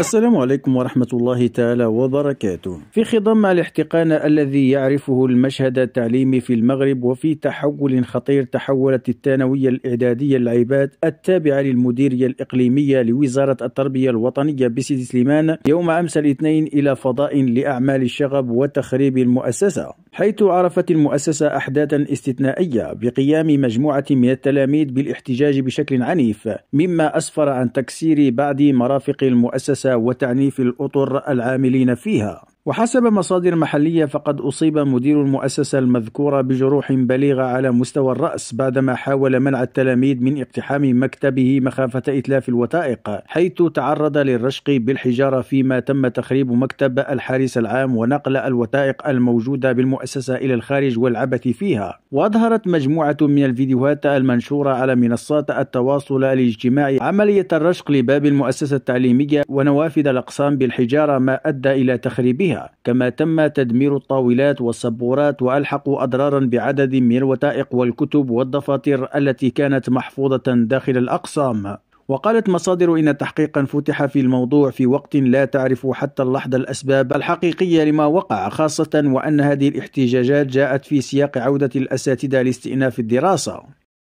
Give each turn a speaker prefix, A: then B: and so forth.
A: السلام عليكم ورحمة الله تعالى وبركاته. في خضم الاحتقان الذي يعرفه المشهد التعليمي في المغرب وفي تحول خطير تحولت الثانوية الإعدادية العباد التابعة للمديرية الإقليمية لوزارة التربية الوطنية بسيدي سليمان يوم أمس الاثنين إلى فضاء لأعمال الشغب وتخريب المؤسسة. حيث عرفت المؤسسة أحداثا استثنائية بقيام مجموعة من التلاميذ بالاحتجاج بشكل عنيف مما أسفر عن تكسير بعض مرافق المؤسسة وتعنيف الأطر العاملين فيها وحسب مصادر محلية فقد أصيب مدير المؤسسة المذكورة بجروح بليغة على مستوى الرأس بعدما حاول منع التلاميذ من اقتحام مكتبه مخافة إتلاف الوثائق حيث تعرض للرشق بالحجارة فيما تم تخريب مكتب الحارس العام ونقل الوثائق الموجودة بالمؤسسة إلى الخارج والعبث فيها وأظهرت مجموعة من الفيديوهات المنشورة على منصات التواصل الاجتماعي عملية الرشق لباب المؤسسة التعليمية ونوافذ الأقسام بالحجارة ما أدى إلى تخريبها كما تم تدمير الطاولات والسبورات وألحقوا أضرارا بعدد من الوثائق والكتب والدفاتر التي كانت محفوظة داخل الأقسام وقالت مصادر إن تحقيقا فتح في الموضوع في وقت لا تعرف حتى اللحظة الأسباب الحقيقية لما وقع خاصة وأن هذه الاحتجاجات جاءت في سياق عودة الأساتذة لاستئناف الدراسة